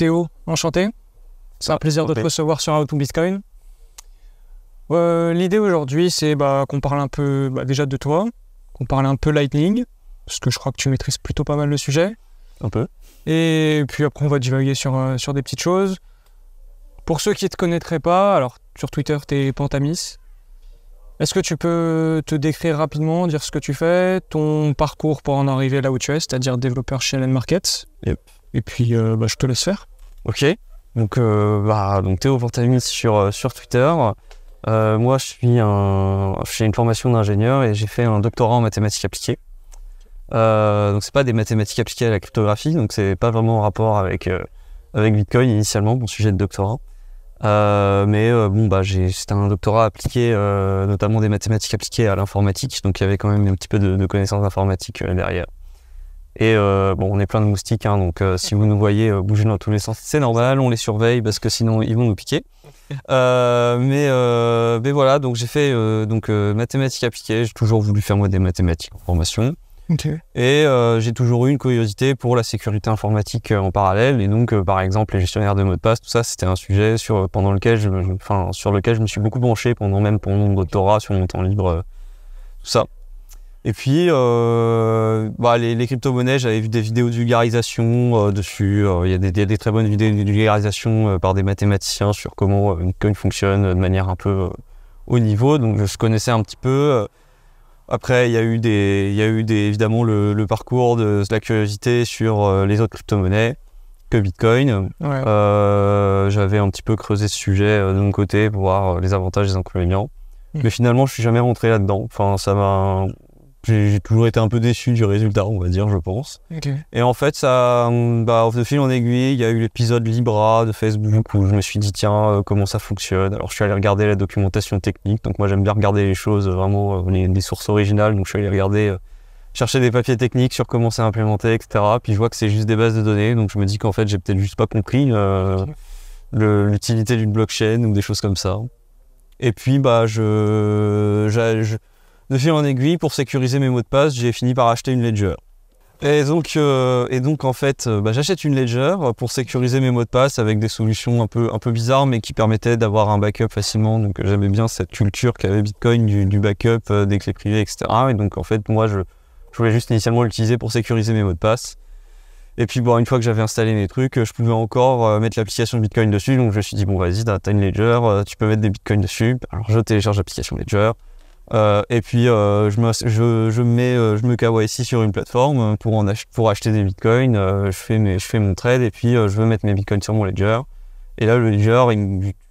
Théo, enchanté. C'est un plaisir de te recevoir sur How Bitcoin. Euh, l'idée aujourd'hui, c'est bah, qu'on parle un peu bah, déjà de toi, qu'on parle un peu Lightning, parce que je crois que tu maîtrises plutôt pas mal le sujet. Un peu. Et puis après, on va divaguer sur, euh, sur des petites choses. Pour ceux qui ne te connaîtraient pas, alors sur Twitter, tu es Pantamis. Est-ce que tu peux te décrire rapidement, dire ce que tu fais, ton parcours pour en arriver là où tu es, c'est-à-dire développeur chez Ellen Markets Et puis, euh, bah, je te laisse faire. Ok. Donc, euh, bah, donc Théo Pantamis sur, euh, sur Twitter. Euh, moi, je suis un, j'ai une formation d'ingénieur et j'ai fait un doctorat en mathématiques appliquées. donc, c'est pas des mathématiques appliquées à la cryptographie, donc c'est pas vraiment en rapport avec avec Bitcoin initialement, mon sujet de doctorat. mais bon, bah, j'ai, c'était un doctorat appliqué, notamment des mathématiques appliquées à l'informatique, donc il y avait quand même un petit peu de, de connaissances informatiques derrière. Et euh, bon, on est plein de moustiques, hein, donc euh, si vous nous voyez euh, bouger dans tous les sens, c'est normal, on les surveille parce que sinon ils vont nous piquer. mais, voilà, donc j'ai fait donc mathématiques appliquées. J'ai toujours voulu faire moi des mathématiques en formation. Et j'ai toujours eu une curiosité pour la sécurité informatique en parallèle. Et donc, par exemple, les gestionnaires de mots de passe, tout ça, c'était un sujet sur pendant lequel je, sur lequel je me suis beaucoup branché pendant même pendant mon doctorat, sur mon temps libre, tout ça. Et puis, euh, bah, les, crypto-monnaies, j'avais vu des vidéos de vulgarisation euh, dessus. Euh, il y, a des très bonnes vidéos de vulgarisation par des mathématiciens sur comment une coin fonctionne de manière un peu haut niveau. Donc, je connaissais un petit peu. Après, il y a eu, des, il y a eu des, évidemment le, parcours de, la curiosité sur les autres crypto-monnaies que Bitcoin. J'avais un petit peu creusé ce sujet de mon côté pour voir les avantages et les inconvénients. Mmh. Mais finalement, je ne suis jamais rentré là-dedans. Enfin, ça m'a j'ai toujours été un peu déçu du résultat, on va dire, je pense. Et en fait, ça, mm, bah, de fil en aiguille, il y a eu l'épisode Libra de Facebook où je me suis dit, tiens, euh, comment ça fonctionne Alors, je suis allé regarder la documentation technique. Donc, moi, j'aime bien regarder les choses, euh, vraiment, euh, les, sources originales. Donc, je suis allé regarder, euh, chercher des papiers techniques sur comment c'est implémenté, etc. Puis, je vois que c'est juste des bases de données. Donc, je me dis qu'en fait, j'ai peut-être juste pas compris l'utilité d'une blockchain ou des choses comme ça. Et puis, bah, je de fil en aiguille, pour sécuriser mes mots de passe, j'ai fini par acheter une Ledger. Et donc, euh, et donc en fait, euh, bah, j'achète une Ledger pour sécuriser mes mots de passe avec des solutions un peu, un peu bizarres, mais qui permettaient d'avoir un backup facilement. Donc j'avais bien cette culture qu'avait Bitcoin du, backup, euh, des clés privées, etc. Et donc en fait, moi, je, voulais juste initialement l'utiliser pour sécuriser mes mots de passe. Et puis bon, une fois que j'avais installé mes trucs, je pouvais encore mettre l'application Bitcoin dessus. Donc je me suis dit, bon vas-y, t'as une Ledger, tu peux mettre des Bitcoins dessus. Alors je télécharge l'application Ledger. Euh, et puis euh, je, me, je, je, mets, euh, je me ici sur une plateforme pour, en pour acheter des bitcoins, je, fais mes, je fais mon trade et puis je veux mettre mes bitcoins sur mon ledger. Et là le ledger,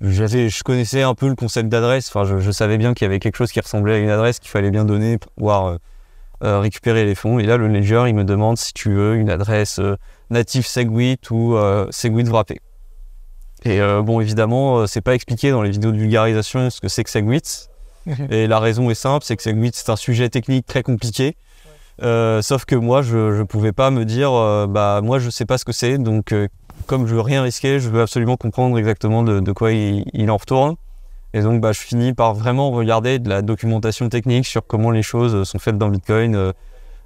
j'avais, je connaissais un peu le concept d'adresse, enfin je, savais bien qu'il y avait quelque chose qui ressemblait à une adresse qu'il fallait bien donner pour pouvoir récupérer les fonds. Et là le ledger, il me demande si tu veux une adresse native SegWit ou SegWit wrappé. Et bon évidemment, c'est pas expliqué dans les vidéos de vulgarisation ce que c'est que SegWit Mhm. Et la raison est simple, c'est que c'est un sujet technique très compliqué. Euh, sauf que moi, je ne pouvais pas me dire, euh, bah, moi, je ne sais pas ce que c'est, donc euh, comme je veux rien risquer, je veux absolument comprendre exactement de, quoi il, en retourne. Et donc, bah, je finis par vraiment regarder de la documentation technique sur comment les choses sont faites dans Bitcoin,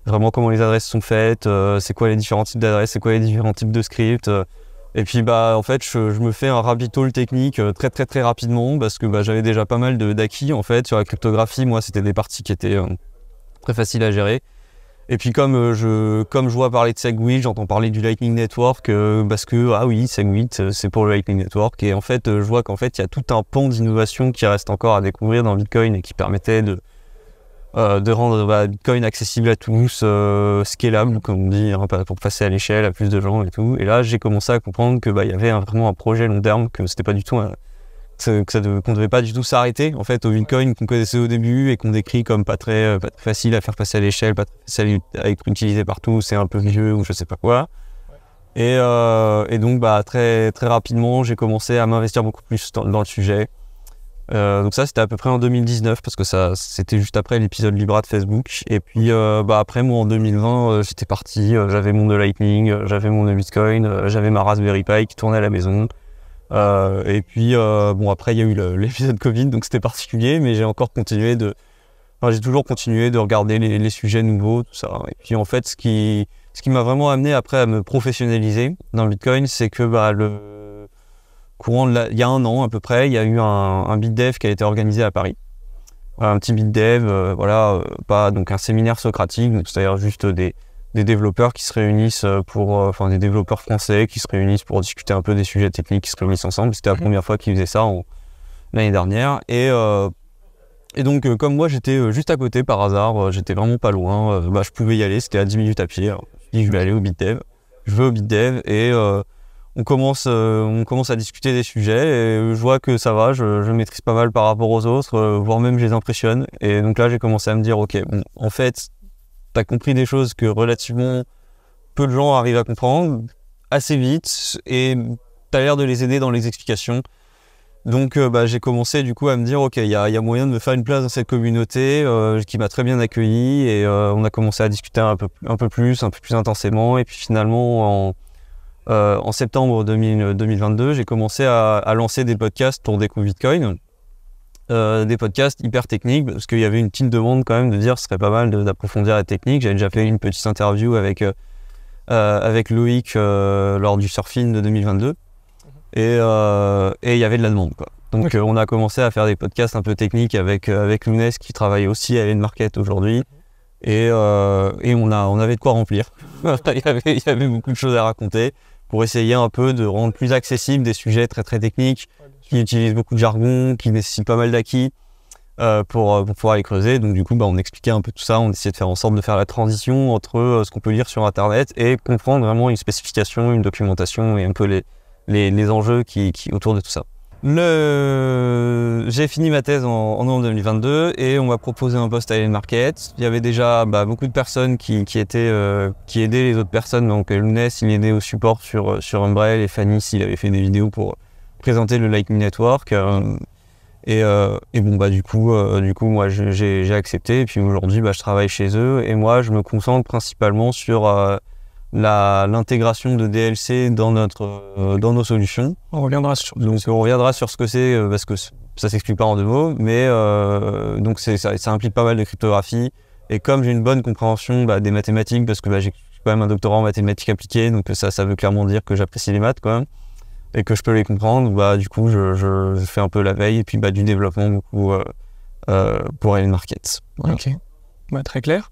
vraiment comment les adresses sont faites, c'est quoi les différents types d'adresses, c'est quoi les différents types de scripts. Et puis bah en fait je, me fais un rabbit hole technique euh, très très très rapidement parce que bah, j'avais déjà pas mal d'acquis en fait sur la cryptographie. Moi c'était des parties qui étaient euh, très faciles à gérer. Et puis comme euh, je comme je vois parler de Segwit, j'entends parler du Lightning Network parce que ah oui Segwit c'est pour le Lightning Network. Et en fait je vois qu'en fait il y a tout un pan d'innovation qui reste encore à découvrir dans Bitcoin et qui permettait de euh, de rendre bah, Bitcoin accessible à tous, euh, scalable, comme on dit, hein, pour passer à l'échelle, à plus de gens et tout. Et là, j'ai commencé à comprendre que bah, y avait vraiment un projet long terme, que c'était pas du tout devait pas du tout s'arrêter en fait au Bitcoin qu'on connaissait au début et qu'on décrit comme pas très, euh, facile à faire passer à l'échelle, pas facile à être utilisé partout, c'est un peu vieux ou je sais pas quoi. Et, donc bah, très, très rapidement, j'ai commencé à m'investir beaucoup plus dans le sujet. Euh, donc ça, c'était à peu près en 2019 parce que ça, c'était juste après l'épisode Libra de Facebook. Et puis, euh, bah après moi, en 2020, c'était euh, j'étais parti. j'avais mon de Lightning, j'avais mon de Bitcoin, j'avais ma Raspberry Pi qui tournait à la maison. et puis, bon, après, il y a eu l'épisode Covid, donc c'était particulier, mais j'ai encore continué de. j'ai toujours continué de regarder les, sujets nouveaux, tout ça. Et puis, en fait, ce qui, ce qui m'a vraiment amené après à me professionnaliser dans le Bitcoin, c'est que bah, le, courant il y a un an à peu près, il y a eu un, un qui a été organisé à Paris. Euh, un petit Bitdev, euh, voilà, euh, pas donc un séminaire socratique, c'est-à-dire juste des, développeurs qui se réunissent pour, enfin des développeurs français qui se réunissent pour discuter un peu des sujets techniques, qui se réunissent ensemble. C'était la mhm. première fois qu'ils faisaient ça l'année dernière. Et, et donc comme moi j'étais juste à côté par hasard, j'étais vraiment pas loin, bah, je pouvais y aller, c'était à 10 minutes à pied. je dis je vais aller au BitDev, je vais au BitDev et on commence, euh, on commence à discuter des sujets et je vois que ça va, je, maîtrise pas mal par rapport aux autres, euh, voire même je les impressionne. Et donc là, j'ai commencé à me dire, ok, bon, en fait, t'as compris des choses que relativement peu de gens arrivent à comprendre assez vite et t'as l'air de les aider dans les explications. Donc euh, bah, j'ai commencé du coup à me dire ok il y, a, moyen de me faire une place dans cette communauté qui m'a très bien accueilli et on a commencé à discuter un peu, un peu plus, un peu plus intensément et puis finalement en, euh, en septembre 2022, j'ai commencé à, lancer des podcasts pour contre Bitcoin. Euh, des podcasts hyper techniques, parce qu'il y avait une petite demande quand même de dire ce serait pas mal d'approfondir la technique. J'avais déjà fait une petite interview avec, euh, Loïc lors du surfing de 2022. Mhm. Et il y avait de la demande. Donc on a commencé à faire des podcasts un peu techniques avec, avec qui travaille aussi à une Market aujourd'hui. Mhm. Et, on, avait de quoi remplir. il, y avait, beaucoup de choses à raconter pour essayer un peu de rendre plus accessible des sujets très très techniques qui utilisent beaucoup de jargon, qui nécessitent pas mal d'acquis euh, euh, pour, pouvoir les creuser. Donc du coup, bah, on expliquait un peu tout ça, on essayait de faire en sorte de faire la transition entre euh, ce qu'on peut lire sur Internet et comprendre vraiment une spécification, une documentation et un peu les, les, enjeux qui, qui, autour de tout ça. Le... J'ai fini ma thèse en, novembre 2022 et on m'a proposé un poste à Ellen Market. Il y avait déjà bah, beaucoup de personnes qui, étaient, euh, qui aidaient les autres personnes. Donc euh, Lounès, il aidait au support sur, euh, sur Umbrel et Fanny, s'il avait fait des vidéos pour présenter le Lightning Network. et, bon, bah, du coup, du coup moi, j'ai accepté. Et puis aujourd'hui, bah, je travaille chez eux. Et moi, je me concentre principalement sur l'intégration de DLC dans notre euh, dans nos solutions. On reviendra sur donc on reviendra sur ce que c'est euh, parce que ça s'explique pas en deux mots, mais euh, donc ça, ça, implique pas mal de cryptographie. Et comme j'ai une bonne compréhension bah, des mathématiques parce que bah, j'ai quand même un doctorat en mathématiques appliquées, donc ça ça veut clairement dire que j'apprécie les maths quand même et que je peux les comprendre. Bah du coup je, je, fais un peu la veille et puis bah du développement pour aller market. Ok, bah, très clair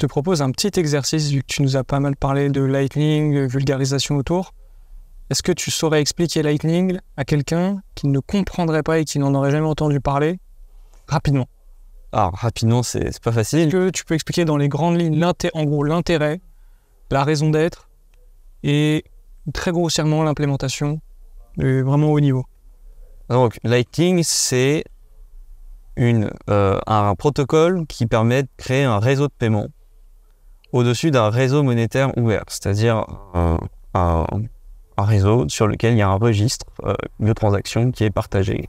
te propose un petit exercice, vu que tu nous as pas mal parlé de Lightning, vulgarisation autour. Est-ce que tu saurais expliquer Lightning à quelqu'un qui ne comprendrait pas et qui n'en aurait jamais entendu parler rapidement Alors, rapidement, c'est pas facile. Est-ce que tu peux expliquer dans les grandes lignes, en l'intérêt, la raison d'être et très grossièrement l'implémentation vraiment haut niveau Donc, Lightning, c'est euh, un protocole qui permet de créer un réseau de paiement au-dessus d'un réseau monétaire ouvert, c'est-à-dire un, réseau sur lequel il y a un registre euh, de transactions qui est partagé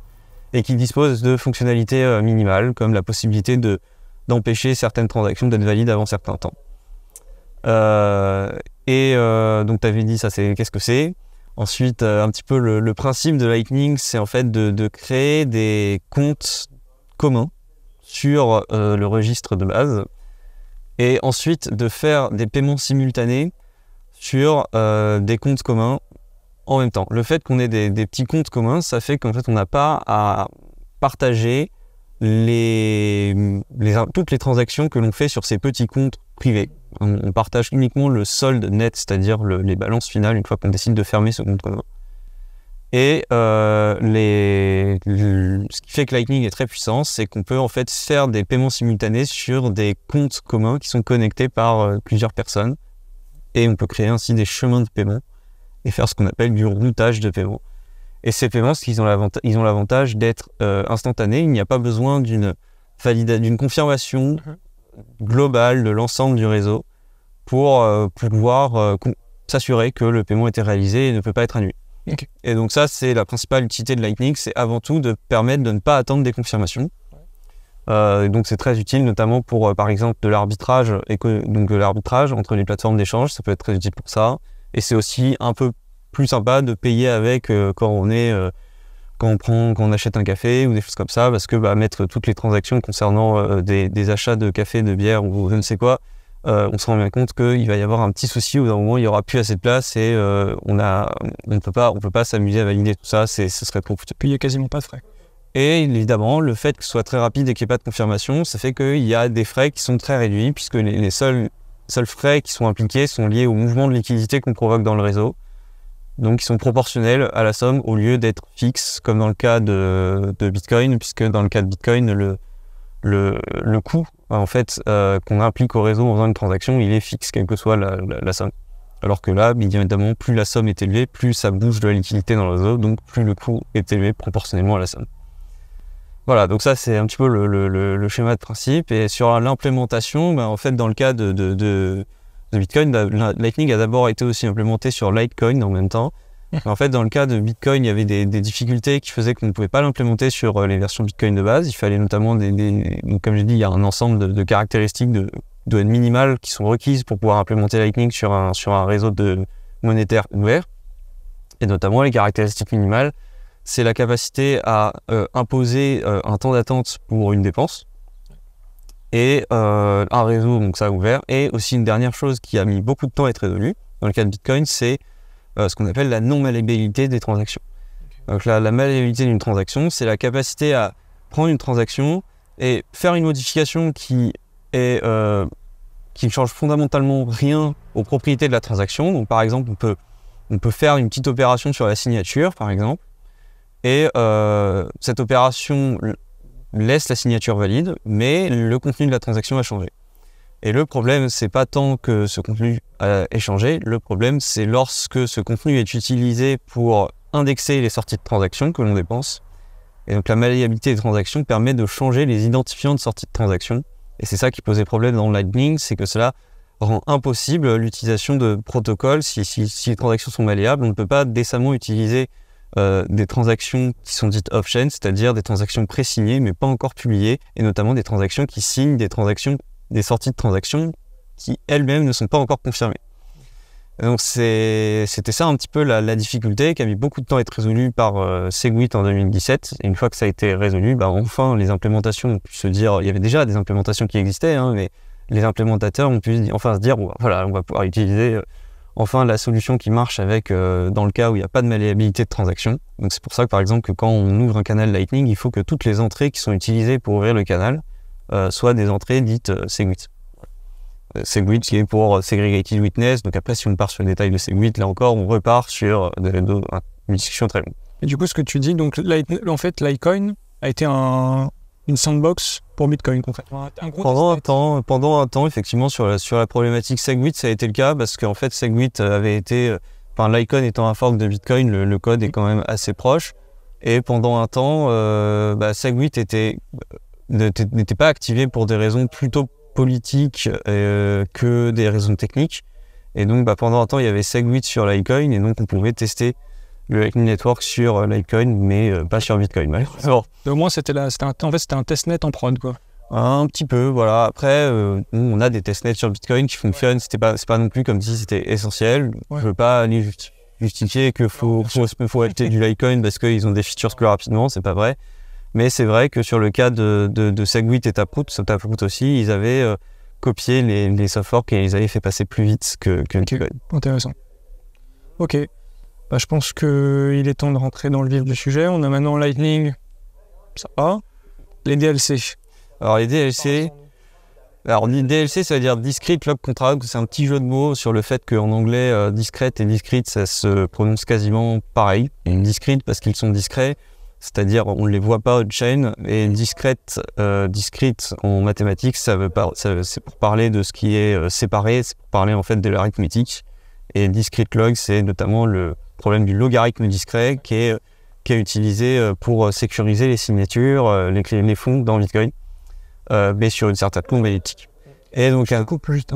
et qui dispose de fonctionnalités euh, minimales comme la possibilité de d'empêcher certaines transactions d'être valides avant certains temps. Euh, et donc tu avais dit ça, c'est qu'est-ce que c'est Ensuite, un petit peu le, principe de Lightning, c'est en fait de, créer des comptes communs sur le registre de base et ensuite de faire des paiements simultanés sur euh, des comptes communs en même temps. Le fait qu'on ait des, petits comptes communs, ça fait qu'en fait on n'a pas à partager toutes les transactions que l'on fait sur ces petits comptes privés. On, partage uniquement le solde net, c'est-à-dire les balances finales une fois qu'on décide de fermer ce compte commun. Et euh, les, ce qui fait que Lightning est très puissant, c'est qu'on peut en fait faire des paiements simultanés sur des comptes communs qui sont connectés par euh, plusieurs personnes. Et on peut créer ainsi des chemins de paiement et faire ce qu'on appelle du routage de paiement. Et ces paiements, ils ont l'avantage d'être euh, instantanés. Il n'y a pas besoin d'une d'une confirmation mhm. globale de l'ensemble du réseau pour pouvoir s'assurer que le paiement a été réalisé et ne peut pas être annulé. Et donc ça, c'est la principale utilité de Lightning, c'est avant tout de permettre de ne pas attendre des confirmations. Euh, donc c'est très utile, notamment pour, euh, par exemple, de l'arbitrage, donc l'arbitrage entre les plateformes d'échange, ça peut être très utile pour ça. Et c'est aussi un peu plus sympa de payer avec euh, quand on prend, quand achète un café ou des choses comme ça, parce que bah, mettre toutes les transactions concernant des, des, achats de café, de bière ou je ne sais quoi, euh, on se rend bien compte qu'il va y avoir un petit souci où d'un moment il n'y aura plus assez de place et euh, on ne peut pas on peut pas s'amuser à valider tout ça c'est ce serait trop coûteux puis il n'y a quasiment pas de frais et évidemment le fait que ce soit très rapide et qu'il n'y ait pas de confirmation ça fait qu'il y a des frais qui sont très réduits puisque les, seuls frais qui sont impliqués sont liés au mouvement de liquidité qu'on provoque dans le réseau donc ils sont proportionnels à la somme au lieu d'être fixes comme dans le cas de, Bitcoin puisque dans le cas de Bitcoin le coût bah, en fait, euh, qu'on implique au réseau en faisant une transaction, il est fixe, quelle que soit la, somme. Alors que là, bah, bien évidemment, plus la somme est élevée, plus ça bouge de la liquidité dans le réseau, donc plus le coût est élevé proportionnellement à la somme. Voilà, donc ça c'est un petit peu le, schéma de principe. Et sur l'implémentation, bah, en fait, dans le cas de Bitcoin, Lightning a d'abord été aussi implémenté sur Litecoin en même temps en fait, dans le cas de Bitcoin, il y avait des, difficultés qui faisaient qu'on ne pouvait pas l'implémenter sur euh, les versions Bitcoin de base. Il fallait notamment des, des donc comme j'ai dit, il y a un ensemble de, caractéristiques de douane minimales qui sont requises pour pouvoir implémenter Lightning sur un, sur un réseau de monétaire ouvert. Et notamment, les caractéristiques minimales, c'est la capacité à euh, imposer euh, un temps d'attente pour une dépense et un réseau, donc ça ouvert. Et aussi une dernière chose qui a mis beaucoup de temps à être résolue dans le cas de Bitcoin, c'est euh, ce qu'on appelle la non-malléabilité des transactions. Donc la, d'une transaction, c'est la capacité à prendre une transaction et faire une modification qui est euh, qui ne change fondamentalement rien aux propriétés de la transaction. Donc, par exemple, on peut, on peut faire une petite opération sur la signature, par exemple, et euh, cette opération laisse la signature valide, mais le contenu de la transaction a changé. Et le problème, c'est pas tant que ce contenu est changé, le problème, c'est lorsque ce contenu est utilisé pour indexer les sorties de transactions que l'on dépense. Et donc la malléabilité des transactions permet de changer les identifiants de sorties de transactions. Et c'est ça qui posait problème dans Lightning, c'est que cela rend impossible l'utilisation de protocoles. Si, les transactions sont malléables, on ne peut pas décemment utiliser euh, des transactions qui sont dites off-chain, c'est-à-dire des transactions pré-signées mais pas encore publiées, et notamment des transactions qui signent des transactions des sorties de transactions qui elles-mêmes ne sont pas encore confirmées. donc c'était ça un petit peu la, difficulté qui a mis beaucoup de temps à être résolue par euh, Segwit en 2017. Et une fois que ça a été résolu, bah, enfin les implémentations ont pu se dire, il y avait déjà des implémentations qui existaient, hein, mais les implémentateurs ont pu enfin se dire, voilà, on va pouvoir utiliser euh, enfin la solution qui marche avec euh, dans le cas où il n'y a pas de malléabilité de transaction. Donc c'est pour ça que par exemple que quand on ouvre un canal Lightning, il faut que toutes les entrées qui sont utilisées pour ouvrir le canal euh, soit des entrées dites euh, Segwit. Euh, Segwit qui est pour Segregated Witness. Donc après, si on part sur le détail de Segwit, là encore, on repart sur de, hein, une discussion très longue. Et du coup, ce que tu dis, donc, en fait, Litecoin a été un, une sandbox pour Bitcoin, concrètement. pendant, un temps, pendant un temps, effectivement, sur la, sur la problématique Segwit, ça a été le cas parce qu'en fait, Segwit avait été. Enfin, Litecoin étant un fork de Bitcoin, le, code est quand même assez proche. Et pendant un temps, bah, Segwit était n'était pas activé pour des raisons plutôt politiques euh, que des raisons techniques. Et donc, bah, pendant un temps, il y avait Segwit sur Litecoin, et donc on pouvait tester le Litecoin Network sur euh, Litecoin, mais euh, pas sur Bitcoin, malheureusement. Au moins, c'était un, en fait, c'était un testnet en prod, quoi. Un petit peu, voilà. Après, on a des testnets sur Bitcoin qui fonctionnent. C'était pas, c'est pas non plus comme si c'était essentiel. Je Je veux pas aller justifier que faut, faut, acheter du Litecoin parce qu'ils ont des features plus rapidement. C'est pas vrai. Mais c'est vrai que sur le cas de, de, Segwit et Taproot, Taproot aussi, ils avaient euh, copié les, les soft et ils avaient fait passer plus vite que, Intéressant. Ok. Bah, je pense qu'il est temps de rentrer dans le vif du sujet. On a maintenant Lightning. Ça Les DLC. Alors, les DLC. Alors, DLC, ça veut dire discrete log contract. C'est un petit jeu de mots sur le fait qu'en anglais, euh, discrète et discrete, ça se prononce quasiment pareil. discrete parce qu'ils sont discrets c'est-à-dire on ne les voit pas on-chain, et discrète, euh, en mathématiques, ça veut pas, c'est pour parler de ce qui est euh, séparé, c'est pour parler en fait de l'arithmétique. Et discrete log, c'est notamment le problème du logarithme discret qui est, qui utilisé euh, pour sécuriser les signatures, les, fonds dans Bitcoin, mais sur une certaine courbe éthique. Et donc, un... coupe juste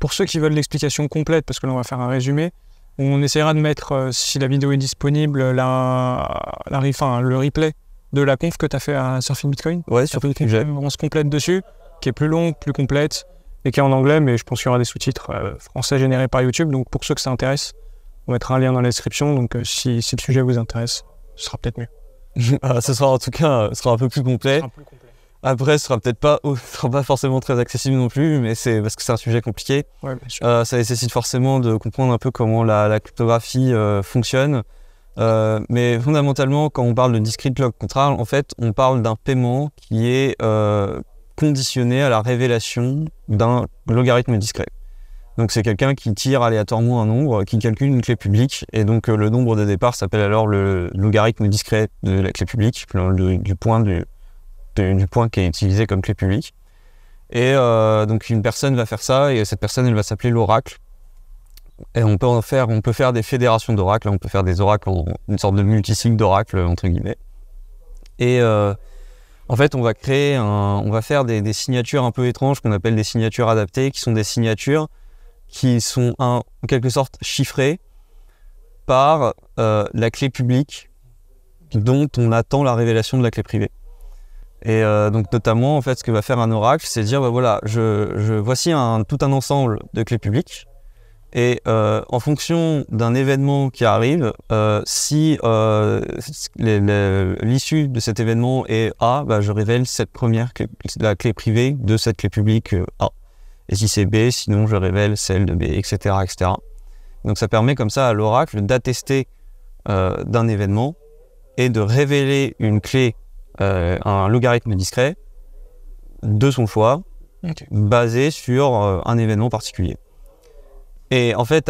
pour ceux qui veulent l'explication complète, parce que là on va faire un résumé, on essaiera de mettre, euh, si la vidéo est disponible, le replay de la conf que tu as fait à Surfing Bitcoin. Ouais, sur Bitcoin. On se complète dessus, qui est plus longue, plus complète, et qui est en anglais, mais je pense qu'il y aura des sous-titres euh, français générés par YouTube. Donc pour ceux que ça intéresse, on mettra un lien dans la description. Donc euh, si, le sujet vous intéresse, ce sera peut-être mieux. Ah, ce sera en tout cas ce sera un peu plus complet. Après, ce sera peut-être pas, sera pas forcément très accessible non plus, mais c'est parce que c'est un sujet compliqué. Euh, ça nécessite forcément de comprendre un peu comment la, cryptographie euh, fonctionne. Euh, mais fondamentalement, quand on parle de discrete log contract, en fait, on parle d'un paiement qui est conditionné à la révélation d'un logarithme discret. Donc c'est quelqu'un qui tire aléatoirement un nombre, qui calcule une clé publique, et donc le nombre de départ s'appelle alors le logarithme discret de la clé publique, du point du, du point qui est utilisé comme clé publique. Et euh, donc une personne va faire ça et cette personne elle va s'appeler l'oracle. Et on peut en faire, on peut faire des fédérations d'oracles, on peut faire des oracles, une sorte de multisigne d'oracles entre guillemets. Et euh, en fait, on va créer, un, on va faire des, signatures un peu étranges qu'on appelle des signatures adaptées, qui sont des signatures qui sont en quelque sorte chiffrées par euh, la clé publique dont on attend la révélation de la clé privée. Et euh, donc notamment, en fait, ce que va faire un oracle, c'est dire, bah, voilà, je, je voici un, tout un ensemble de clés publiques. Et euh, en fonction d'un événement qui arrive, euh, si euh, l'issue de cet événement est A, bah, je révèle cette première clé, la clé privée de cette clé publique A. Et si c'est B, sinon je révèle celle de B, etc., etc. Donc ça permet comme ça à l'oracle d'attester d'un événement et de révéler une clé euh, un logarithme discret de son choix, basé sur euh, un événement particulier. Et en fait,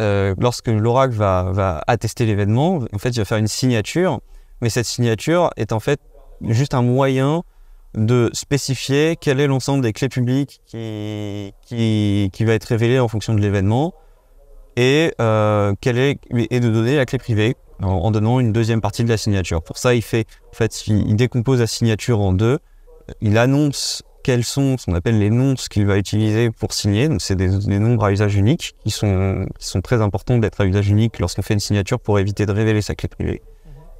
euh, lorsque l'oracle va, attester l'événement, en fait, il va faire une signature, mais cette signature est en fait juste un moyen de spécifier quel est l'ensemble des clés publiques qui, qui, va être révélé en fonction de l'événement et, quel est, et de donner la clé privée en, donnant une deuxième partie de la signature. Pour ça, il fait, en fait, décompose la signature en deux. Il annonce quels sont ce qu'on appelle les nonces qu'il va utiliser pour signer. Donc, c'est des, nombres à usage unique qui sont, sont très importants d'être à usage unique lorsqu'on fait une signature pour éviter de révéler sa clé privée.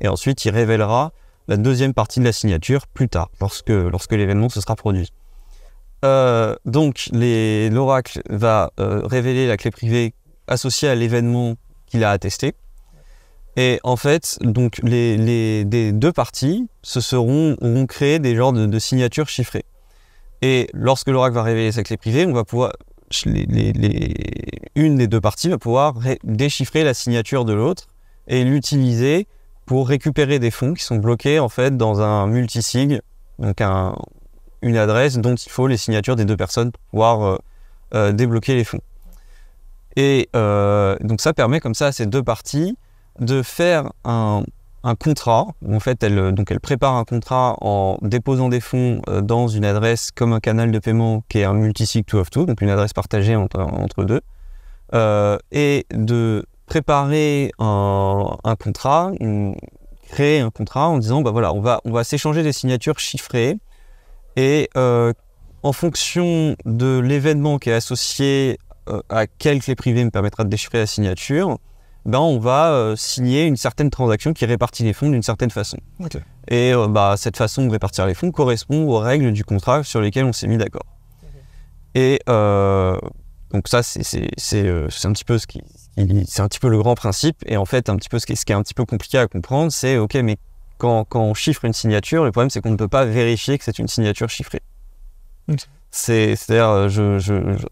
Et ensuite, il révélera la deuxième partie de la signature plus tard, lorsque, lorsque l'événement se sera produit. Euh, donc, l'oracle va euh, révéler la clé privée associée à l'événement qu'il a attesté. Et en fait, donc les, deux parties auront créé des genres de, signatures chiffrées. Et lorsque l'oracle va révéler sa clé privée, on va pouvoir une des deux parties va pouvoir déchiffrer la signature de l'autre et l'utiliser pour récupérer des fonds qui sont bloqués en fait dans un multisig, donc une adresse dont il faut les signatures des deux personnes pour pouvoir euh, euh, débloquer les fonds. Et euh, donc ça permet comme ça à ces deux parties de faire un, contrat. En fait, elle, euh, donc elle prépare un contrat en déposant des fonds euh, dans une adresse comme un canal de paiement qui est un multisig to of two, donc une adresse partagée entre, deux, euh, et de préparer un, contrat, créer un contrat en disant bah, voilà, on va, on va s'échanger des signatures chiffrées et en fonction de l'événement qui est associé à quelle clé privée me permettra de déchiffrer la signature, ben, on va euh, signer une certaine transaction qui répartit les fonds d'une certaine façon. Et euh, bah, cette façon de répartir les fonds correspond aux règles du contrat sur lesquelles on s'est mis d'accord. Et euh, donc ça, c'est un petit peu ce qui, c'est un petit peu le grand principe. Et en fait, un petit peu ce qui, ce qui est un petit peu compliqué à comprendre, c'est ok, mais quand, quand, on chiffre une signature, le problème c'est qu'on ne peut pas vérifier que c'est une signature chiffrée. C'est-à-dire,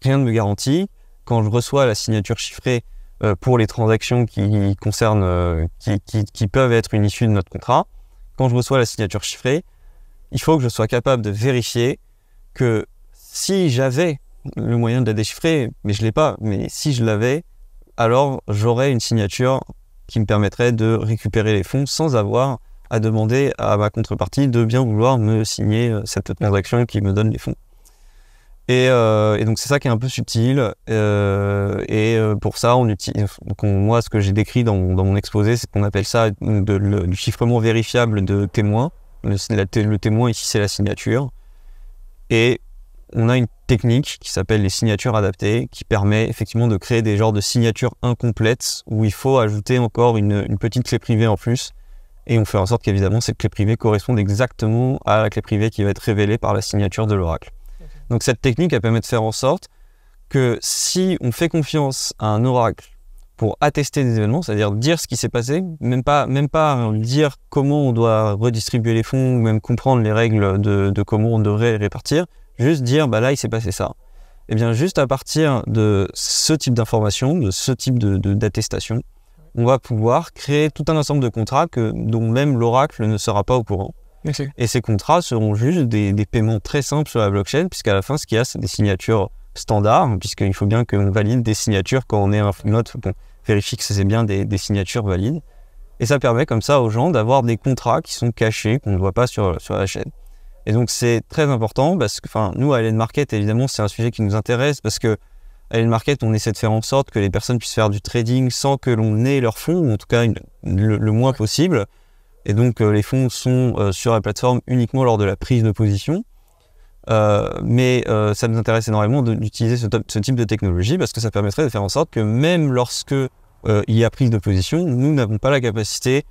rien ne me garantit quand je reçois la signature chiffrée euh, pour les transactions qui concernent, euh, qui, peuvent être une issue de notre contrat. Quand je reçois la signature chiffrée, il faut que je sois capable de vérifier que si j'avais le moyen de la déchiffrer, mais je l'ai pas, mais si je l'avais, alors j'aurais une signature qui me permettrait de récupérer les fonds sans avoir à demander à ma contrepartie de bien vouloir me signer euh, cette transaction qui me donne les fonds. Euh, et, donc c'est ça qui est un peu subtil. Euh, et euh, pour ça, moi, ce que j'ai décrit dans, mon exposé, c'est qu'on appelle ça du chiffrement vérifiable de témoins, Le, témoin ici, c'est la signature. Et on a une technique qui s'appelle les signatures adaptées, qui permet effectivement de créer des genres de signatures incomplètes où il faut ajouter encore une, une petite clé privée en plus. Et on fait en sorte qu'évidemment cette clé privée corresponde exactement à la clé privée qui va être révélée par la signature de l'oracle. Donc cette technique, elle permet de faire en sorte que si on fait confiance à un oracle pour attester des événements, c'est-à-dire dire ce qui s'est passé, même pas, même pas dire comment on doit redistribuer les fonds ou même comprendre les règles de, comment on devrait répartir, juste dire bah là il s'est passé ça. Et eh bien juste à partir de ce type d'information, de ce type d'attestation, de, d'attestation, on va pouvoir créer tout un ensemble de contrats que, dont même l'oracle ne sera pas au courant. Et ces contrats seront juste des, paiements très simples sur la blockchain, puisqu'à la fin, ce qu'il y a, c'est des signatures standards, puisqu'il faut bien qu'on valide des signatures quand on est un note, qu'on vérifie que c'est bien des, signatures valides. Et ça permet comme ça aux gens d'avoir des contrats qui sont cachés, qu'on ne voit pas sur, sur la chaîne. Et donc c'est très important parce que, nous à Allen Market, évidemment, c'est un sujet qui nous intéresse parce que à Market, on essaie de faire en sorte que les personnes puissent faire du trading sans que l'on ait leur fonds, ou en tout cas le moins possible. Et donc euh, les fonds sont euh, sur la plateforme uniquement lors de la prise de position. Euh, mais ça nous intéresse énormément d'utiliser ce, type de technologie parce que ça permettrait de faire en sorte que même lorsque il y a prise de position, nous n'avons pas la capacité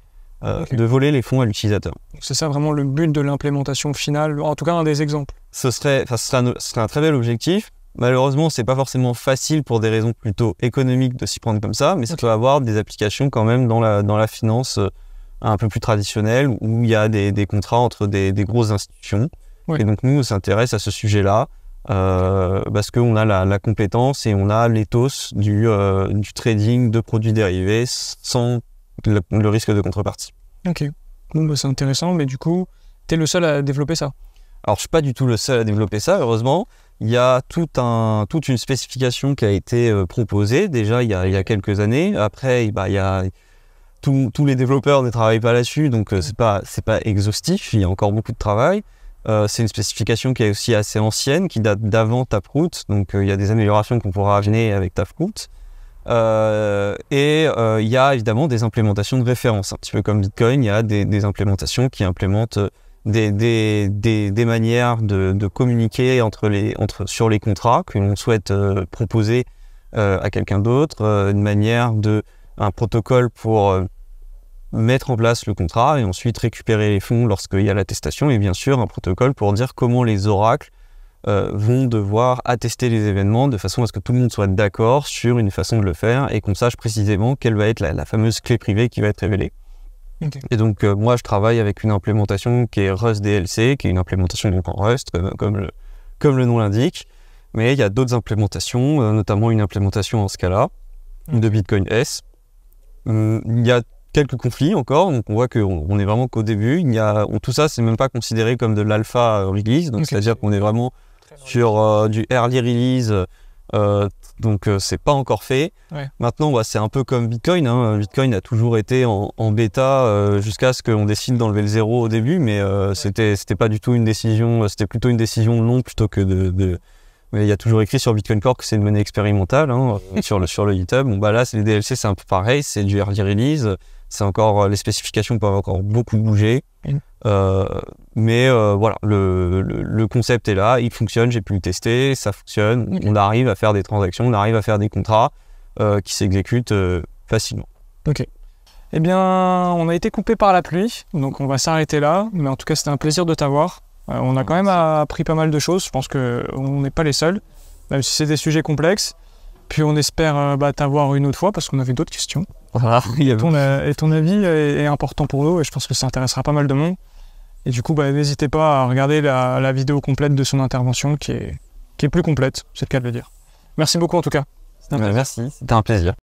de voler les fonds à l'utilisateur. C'est ça vraiment le but de l'implémentation finale, en tout cas un des exemples. Ce serait, un, très bel objectif. Malheureusement, c'est pas forcément facile pour des raisons plutôt économiques de s'y prendre comme ça, mais ça peut avoir des applications quand même dans la, dans la finance un peu plus traditionnel, où il y a des, contrats entre des, grosses institutions. Et donc nous, on s'intéresse à ce sujet-là euh, parce qu'on a la, compétence et on a l'éthos du, euh, du trading de produits dérivés sans le, risque de contrepartie. Ok, bah, c'est intéressant, mais du coup, tu es le seul à développer ça Alors je suis pas du tout le seul à développer ça, heureusement. Il y a tout un, toute une spécification qui a été euh, proposée déjà il y a, il y a quelques années. Après, bah, il y a tous les développeurs ne travaillent pas là-dessus, donc euh, c'est pas c'est pas exhaustif. Il y a encore beaucoup de travail. Euh, c'est une spécification qui est aussi assez ancienne, qui date d'avant Taproot, donc euh, il y a des améliorations qu'on pourra amener avec Taproot. et il y a évidemment des implémentations de référence, un petit peu comme Bitcoin, il y a des, implémentations qui implémentent des, des, manières de, communiquer entre les, sur les contrats que l'on souhaite proposer à quelqu'un d'autre, une manière de un protocole pour euh, mettre en place le contrat et ensuite récupérer les fonds lorsqu'il y a l'attestation et bien sûr un protocole pour dire comment les oracles euh, vont devoir attester les événements de façon à ce que tout le monde soit d'accord sur une façon de le faire et qu'on sache précisément quelle va être la, fameuse clé privée qui va être révélée. Et donc euh, moi je travaille avec une implémentation qui est Rust DLC, qui est une implémentation donc en Rust comme, comme, le, nom l'indique, mais il y a d'autres implémentations, notamment une implémentation en ce cas-là, de Bitcoin S euh, il y a quelques conflits encore, donc on voit qu'on on est vraiment qu'au début. Il y a, tout ça, c'est même pas considéré comme de l'alpha release, euh, donc c'est-à-dire qu'on est vraiment sur euh, du early release, donc c'est pas encore fait. Maintenant, bah, c'est un peu comme Bitcoin. Hein. Bitcoin a toujours été en, bêta jusqu'à ce qu'on décide d'enlever le zéro au début, mais c'était c'était pas du tout une décision, c'était plutôt une décision longue plutôt que de mais il y a toujours écrit sur Bitcoin Core que c'est une monnaie expérimentale hein, sur le sur le GitHub. Bon bah là, les DLC, c'est un peu pareil, c'est du early release, c'est encore euh, les spécifications peuvent encore beaucoup bouger. Mm. Euh, mais euh, voilà, le, concept est là, il fonctionne, j'ai pu le tester, ça fonctionne, mm. on arrive à faire des transactions, on arrive à faire des contrats qui s'exécutent facilement. Ok. Eh bien, on a été coupé par la pluie, donc on va s'arrêter là, mais en tout cas c'était un plaisir de t'avoir. Euh, on a quand même ah, appris pas mal de choses. Je pense qu'on n'est pas les seuls, même si c'est des sujets complexes. Puis on espère euh, bah, t'avoir une autre fois parce qu'on avait d'autres questions. Euh, et, ton, avis est, important pour nous et je pense que ça intéressera pas mal de monde. Et du coup, bah, n'hésitez pas à regarder la, vidéo complète de son intervention qui est, plus complète, c'est le cas de le dire. Merci beaucoup en tout cas. merci, c'était un plaisir.